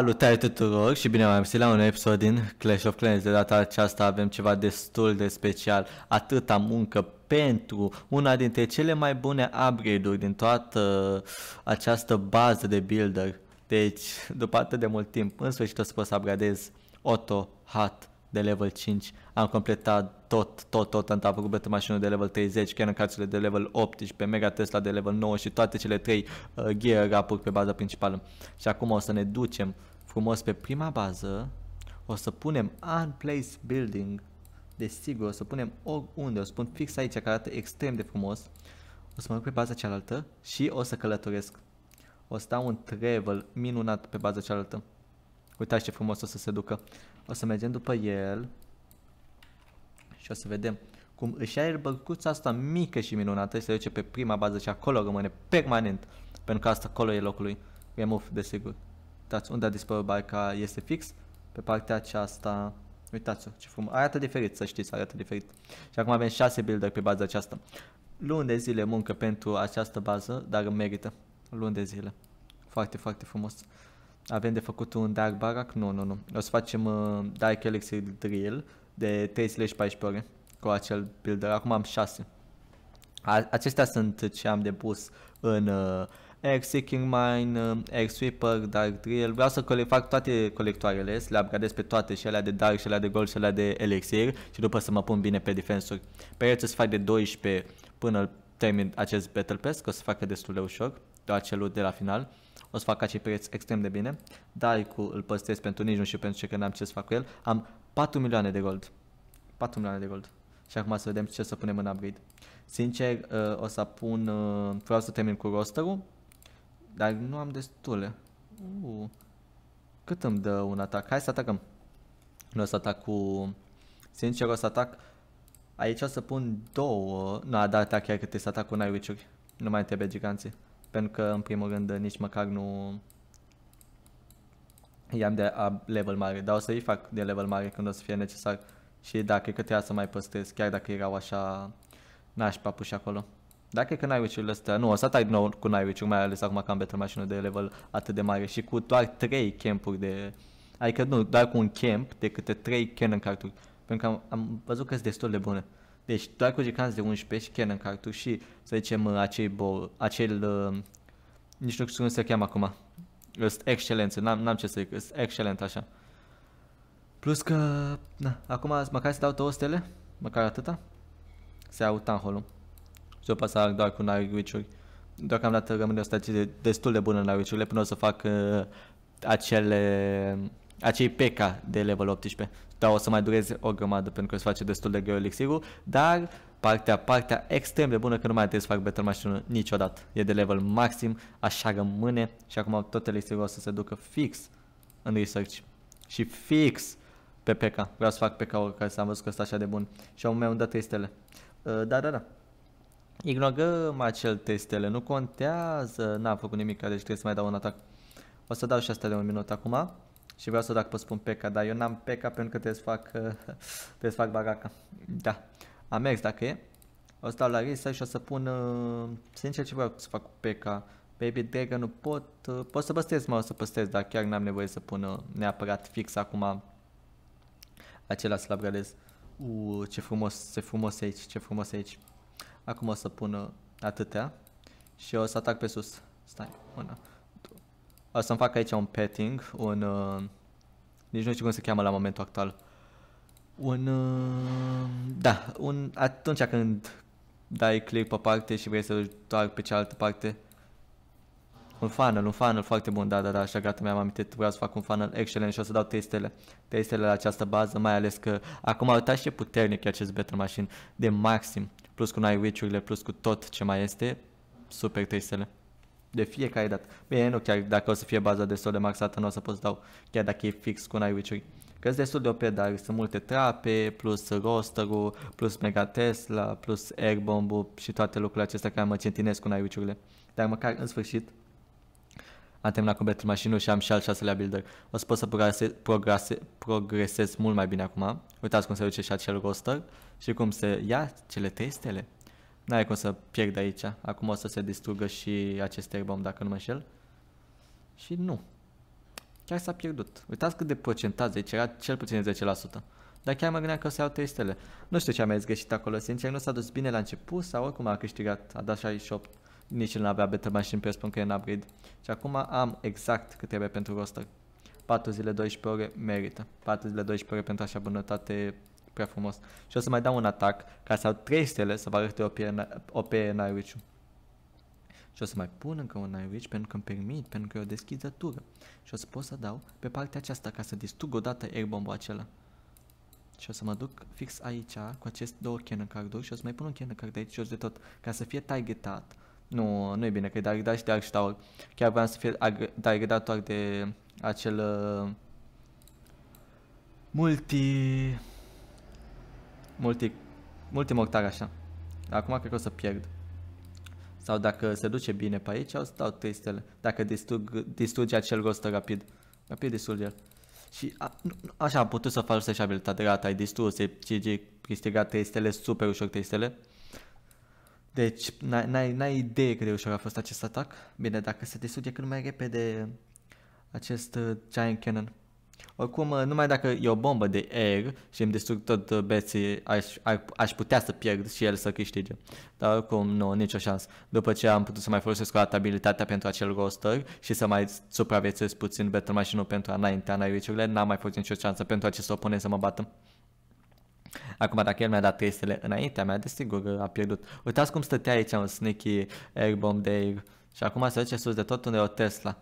Salutare tuturor și bine v-am la un episod din Clash of Clans. De data aceasta avem ceva destul de special, atâta muncă pentru una dintre cele mai bune upgrade-uri din toată uh, această bază de builder. Deci, după atât de mult timp, în sfârșit o să pot să upgradez Otto Hat de level 5. Am completat tot, tot, tot, am făcut bătă mașină de level 30, chiar în cațele de level 18, Mega Tesla de level 9 și toate cele 3 uh, gear up pe baza principală. Și acum o să ne ducem frumos pe prima bază. O să punem unplaced building. Desigur, o să punem oriunde. O să pun fix aici, care arată extrem de frumos. O să mă duc pe baza cealaltă și o să călătoresc. O să dau un travel minunat pe baza cealaltă. Uitați ce frumos o să se ducă. O să mergem după el. Și o să vedem cum își are bărcuța asta mică și minunată și se duce pe prima bază și acolo rămâne permanent. Pentru că asta acolo e locul lui. Remove, desigur. Uitați, unde a dispărut barca este fix, pe partea aceasta, uitați-o ce frumos, arată diferit, să știți, arată diferit. Și acum avem 6 builder pe baza aceasta. Luni de zile muncă pentru această bază, dar merită. Luni de zile. Foarte, foarte frumos. Avem de făcut un Dark barac. Nu, nu, nu. O să facem uh, Dark Elixir Drill de 3-14 ore cu acel builder. Acum am 6. A acestea sunt ce am depus în uh, X-Seeking Mine, um, X-Sweeper, Dark Drill. Vreau să le fac toate colectoarele, să le upgradez pe toate, și alea de Dark, și alea de Gold, și alea de Elixir și după să mă pun bine pe defensuri. el să fac de 12 până termin acest Battle Pass, că o să facă destul de ușor, doar celul de la final. O să fac acei preț extrem de bine. dark cu îl păstrez pentru nici nu știu pentru ce că n-am ce să fac cu el. Am 4 milioane de gold. 4 milioane de gold. Și acum să vedem ce să punem în upgrade. Sincer, uh, o să pun, uh, vreau să termin cu rosterul, dar nu am destule. Uh. Cât îmi dă un atac? Hai să atacăm. Nu o să atac cu... Sincer, o să atac... Aici o să pun două... Nu, dat atac chiar că să atac cu Night uri Nu mai trebuie giganții. Pentru că, în primul rând, nici măcar nu... I-am de level mare, dar o să-i fac de level mare când o să fie necesar. Și da, cred că trebuia să mai păstrez, chiar dacă erau așa nașpa puși acolo. Da, cred că n-ai witch ăsta. Nu, o să atac din nou cu n-ai witch mai ales acum că am Battle mașină de level atât de mare și cu doar 3 campuri de... Adică nu, doar cu un camp de câte 3 cannon carturi. Pentru că am, am văzut că sunt destul de bune. Deci doar cu gigant de 11 și cannon carturi și, să zicem, uh, acei bo, acel... Uh, nici nu știu cum se cheamă acum. Sunt excelență, n-am ce să zic, sunt excelent așa. Plus că, na, acum măcar se dau 200 stele, măcar atâta. Se aud tanholul după asta am doar cu narwich-uri. Deocamdată rămâne o stație destul de bună în narwich până o să fac uh, acele, acei PK de level 18. Dar o să mai dureze o grămadă pentru că se face destul de greu elixirul, dar partea, partea extrem de bună că nu mai trebuie să fac Battle Machine niciodată. E de level maxim, așa rămâne și acum tot elixirul o să se ducă fix în research și fix pe PK. Vreau să fac PK-ul care s-am văzut că este așa de bun și au meu dat 3 stele. Uh, da, da, da. Ignorăm acel testele, nu contează. N-am făcut nimic, deci trebuie să mai dau un atac. O să dau și asta de un minut acum. Și vreau să dacă pot spun Peca, dar eu n-am Peca pentru că trebuie să fac, trebuie să fac bagaca. Da, am mers dacă e. O să dau la Risa și o să pun, uh, sincer ce vreau să fac cu Peca. Baby Dragon nu pot, uh, pot să păstrez, mă, o să păstrez, dar chiar n-am nevoie să pun uh, neapărat fix acum acela slab galez. Uuu, ce frumos, ce frumos aici, ce frumos aici. Acum o să pun atâtea și o să atac pe sus. Stai, una. două. O să-mi fac aici un petting, un... Uh, nici nu știu cum se cheamă la momentul actual. Un... Uh, da, un... Atunci când dai click pe parte și vrei să-l pe cealaltă parte, un funnel, un funnel foarte bun, da, da, da, așa gata, mi-am amintit, vreau să fac un funnel excelent și o să dau testele testele la această bază, mai ales că acum uitați ce puternic e acest battle machine, de maxim, plus cu night witch plus cu tot ce mai este, super testele De fiecare dată. Bine, nu chiar dacă o să fie baza destul de maxată, nu o să pot dau, chiar dacă e fix cu night witch Că sunt destul de OP, dar sunt multe trape, plus roster plus Mega Tesla, plus airbomb și toate lucrurile acestea care mă centinesc cu night Dar măcar, în sfârșit, am terminat cu Battle Machine și am și al șaselea builder. O să pot să progrese, progrese, progresez mult mai bine acum. Uitați cum se duce și acel roster și cum se ia cele trei stele. N-ai cum să pierd aici. Acum o să se distrugă și acest airbomb dacă nu mă înșel. Și nu. Chiar s-a pierdut. Uitați cât de procentat, deci era cel puțin 10%. Dar chiar mă gândeam că o să iau 3 stele. Nu știu ce am mai greșit acolo, sincer nu s-a dus bine la început sau oricum a câștigat, a dat 68. Nici el n-avea Battle Machine Press pentru că e în upgrade. Și acum am exact cât trebuie pentru roster. 4 zile 12 ore merită. 4 zile 12 ore pentru așa bunătate prea frumos. Și o să mai dau un atac ca să au 3 stele să vă arăte OP, în Irish. Și o să mai pun încă un Irish pentru că îmi permit, pentru că e o deschizătură. Și o să pot să dau pe partea aceasta ca să distrug odată airbombul acela. Și o să mă duc fix aici cu acest două cannon carduri și o să mai pun un cannon card aici jos de tot ca să fie targetat nu, nu e bine, că e Dark Dark și Dark Tower. Chiar vreau să fie Dark Dator de acel... Uh, multi... Multi... Multi mortar așa. Acum cred că o să pierd. Sau dacă se duce bine pe aici, o să dau 3 stele. Dacă distrug, distruge acel rost rapid. Rapid distruge el. Și a, nu, așa am putut să și abilitatea, gata, ai distrus, e GG, câștigat 3 stele, super ușor 3 stele. Deci, n-ai, n-ai idee cât de ușor a fost acest atac. Bine, dacă se distruge cât mai repede acest uh, Giant Cannon. Oricum, uh, numai dacă e o bombă de air și îmi distrug tot uh, beții, aș, ar, aș putea să pierd și el să câștige. Dar oricum, nu, nicio șansă. După ce am putut să mai folosesc o dată abilitatea pentru acel roster și să mai supraviețuiesc puțin Battle Machine-ul pentru a înaintea în n-am mai fost nicio șansă pentru acest opone să mă bată. Acum dacă el mi-a dat trei înaintea mea, desigur a pierdut. Uitați cum stătea aici un sneaky airbomb de air. Și acum se duce sus de tot unde e o Tesla.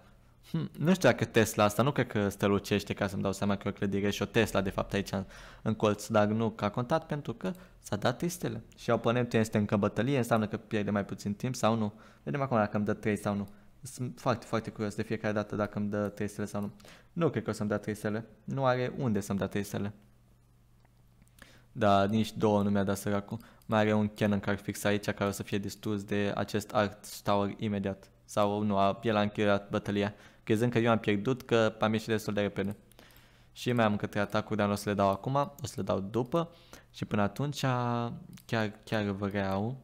Hm, nu știu dacă Tesla asta, nu cred că strălucește ca să-mi dau seama că o clădire și o Tesla de fapt aici în, în colț, dar nu că a contat pentru că s-a dat tristele. Și oponentul este încă bătălie, înseamnă că pierde mai puțin timp sau nu. Vedem acum dacă îmi dă 3 sau nu. Sunt foarte, foarte curios de fiecare dată dacă îmi dă 3 sau nu. Nu cred că o să-mi dea 3 Nu are unde să-mi dea 3 da, nici două nu mi-a dat săracul. Mai are un Canon care fix aici care o să fie distrus de acest Art Tower imediat. Sau nu, a, el a încheiat bătălia. Crezând că eu am pierdut, că am ieșit destul de repede. Și mai am către atacuri, dar o să le dau acum, o să le dau după. Și până atunci chiar, chiar vreau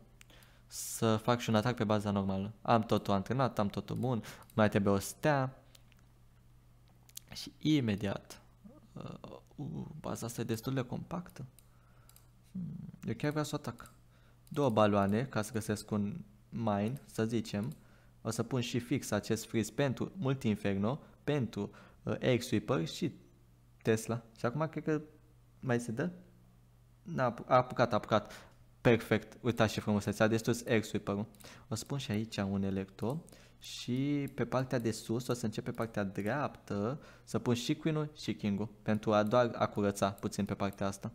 să fac și un atac pe baza normală. Am totul antrenat, am totul bun, mai trebuie o stea. Și imediat, uh, uh baza asta e destul de compactă. Eu chiar vreau să o atac. Două baloane ca să găsesc un mine, să zicem. O să pun și fix acest freeze pentru Multi-Inferno, pentru uh, Egg Sweeper și Tesla. Și acum cred că mai se dă? N-a apucat, a apucat, Perfect, uitați ce frumusețe, a destus Egg Sweeper-ul. O să pun și aici un Electro și pe partea de sus o să încep pe partea dreaptă să pun și queen și King-ul pentru a doar a curăța puțin pe partea asta.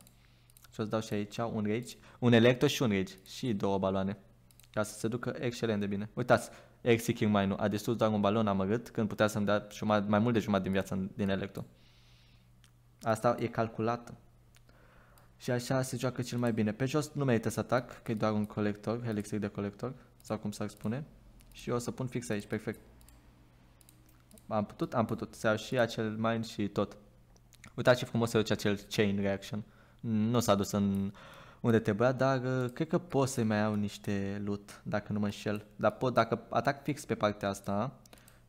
Și o să dau și aici un rage, un electro și un rage. Și două baloane. Ca să se ducă excelent de bine. Uitați, Exi King Mine a distrus doar un balon amărât când putea să-mi dea jumat, mai mult de jumătate din viață din electro. Asta e calculat. Și așa se joacă cel mai bine. Pe jos nu merită să atac, că e doar un colector, helixic de colector, sau cum s-ar spune. Și eu o să pun fix aici, perfect. Am putut? Am putut. Să iau și acel mine și tot. Uitați ce frumos se duce acel chain reaction. Nu s-a dus în unde trebuia, dar uh, cred că pot să mai iau niște loot, dacă nu mă înșel. Dar pot, dacă atac fix pe partea asta,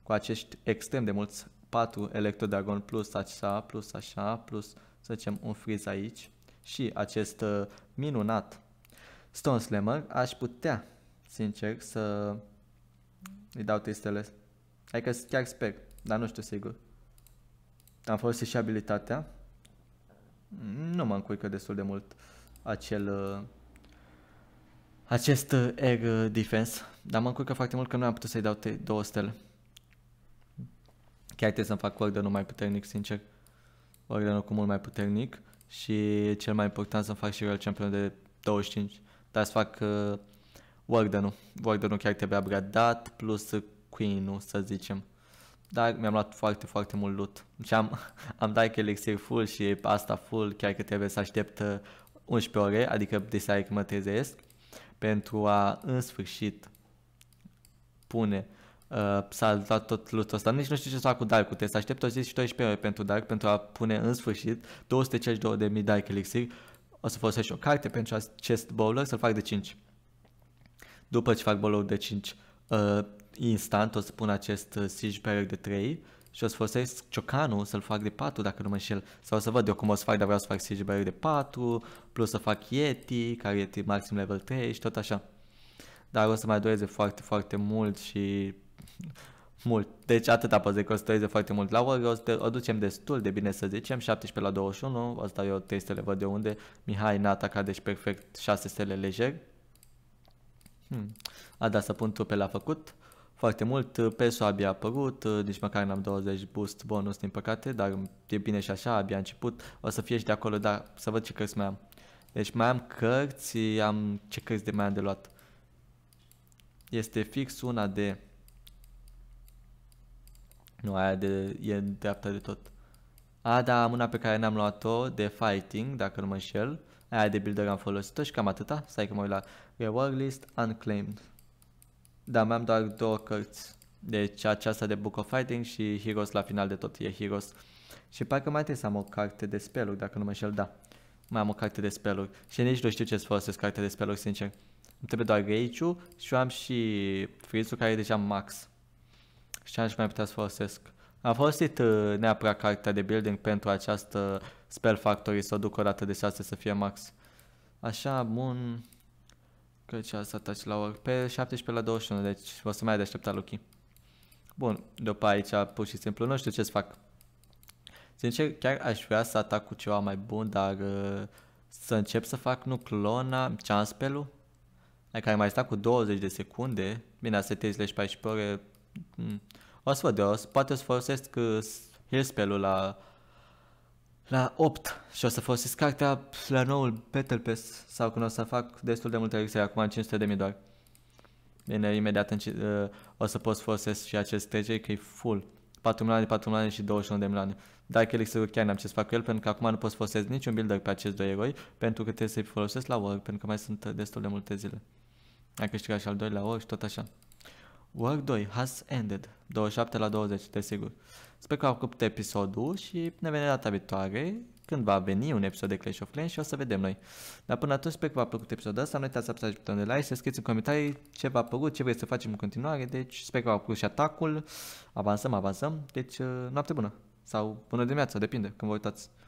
cu acești extrem de mulți 4 Electro Dragon plus așa, plus așa, plus să zicem un freeze aici și acest uh, minunat Stone Slammer, aș putea, sincer, să îi dau tristele. Adică chiar sper, dar nu știu sigur. Am folosit și abilitatea nu mă încuică destul de mult acel uh, acest uh, egg uh, defense, dar mă încuică foarte mult că nu am putut să-i dau două stele. Chiar trebuie să-mi fac nu mai puternic, sincer. Ordonul cu mult mai puternic și cel mai important să-mi fac și Real Champion de 25. Dar să fac uh, Warden-ul. Warden-ul chiar trebuie bradat plus Queen-ul, să zicem. Da, mi-am luat foarte, foarte mult loot. Și am, am dat elixir full și asta full, chiar că trebuie să aștept 11 uh, ore, adică de seara când mă trezesc, pentru a în sfârșit pune uh, s-a luat tot lootul ăsta. Nici nu știu ce să fac cu Dark-ul, trebuie să aștept o zi și 12 ore pentru Dark, pentru a pune în sfârșit 252.000 Dark Elixir. O să folosesc o carte pentru acest bowler, să-l fac de 5. După ce fac bowler de 5, uh, instant o să pun acest uh, siege barrier de 3 și o să folosesc ciocanul să-l fac de 4 dacă nu mă înșel. Sau o să văd eu cum o să fac, dar vreau să fac siege barrier de 4, plus să fac Yeti, care Yeti maxim level 3 și tot așa. Dar o să mai dureze foarte, foarte mult și mult. Deci atât apă zic, o să dureze foarte mult. La ori o, să te, o ducem destul de bine să zicem, 17 la 21, asta eu 3 stele văd de unde. Mihai n-a atacat deci perfect 6 stele lejer. Hmm. A, dat să pun trupe la făcut foarte mult. Uh, Peso abia a apărut, uh, nici măcar n-am 20 boost bonus din păcate, dar e bine și așa, abia a început. O să fie și de acolo, dar să văd ce cărți mai am. Deci mai am cărți, am ce cărți de mai am de luat. Este fix una de... Nu, aia de, e dreapta de tot. A, da, am una pe care n-am luat-o de fighting, dacă nu mă înșel. Aia de builder am folosit-o și cam atâta. Stai că mă uit la reward list unclaimed. Da, mai am doar două cărți. Deci aceasta de Book of Fighting și Heroes la final de tot e Heroes. Și parcă mai trebuie să am o carte de speluri, dacă nu mă înșel, da. Mai am o carte de speluri. Și nici nu știu ce să folosesc carte de speluri, sincer. Îmi trebuie doar rage și eu am și freeze care e deja max. Și aș mai putea să folosesc. Am folosit uh, neapărat cartea de building pentru această spell factory să o duc o dată de 6 să fie max. Așa, bun că Căci asta taci la ori. Pe 17 la 21, deci o să mai aștepta Lucky. Bun, după aici pur și simplu nu știu ce să fac. Sincer, chiar aș vrea să atac cu ceva mai bun, dar uh, să încep să fac nu clona, chanspelul, care adică mai sta cu 20 de secunde. Bine, a setezi le 14 ore. Mm, o să văd, eu, poate o să folosesc uh, heal spell-ul la la 8 și o să folosesc cartea la noul Battle Pass sau când o să fac destul de multe elixiri, acum 500 de mii doar. Bine, imediat în, uh, o să pot folosesc și acest TJ că e full. 4 milioane, 4 milioane și 21 de milioane. Dar elixirul chiar n-am ce să fac cu el pentru că acum nu pot să folosesc niciun builder pe acest doi eroi pentru că trebuie să-i folosesc la work pentru că mai sunt destul de multe zile. Am câștigat și al doilea work și tot așa. Work 2, has ended. 27 la 20, desigur. Sper că au a episodul și ne vedem data viitoare când va veni un episod de Clash of Clans și o să vedem noi. Dar până atunci sper că v-a plăcut episodul ăsta, nu uitați să apăsați butonul de like, să scrieți în comentarii ce v-a plăcut, ce vreți să facem în continuare, deci sper că v-a plăcut și atacul, avansăm, avansăm, deci uh, noapte bună sau bună dimineața, depinde când vă uitați.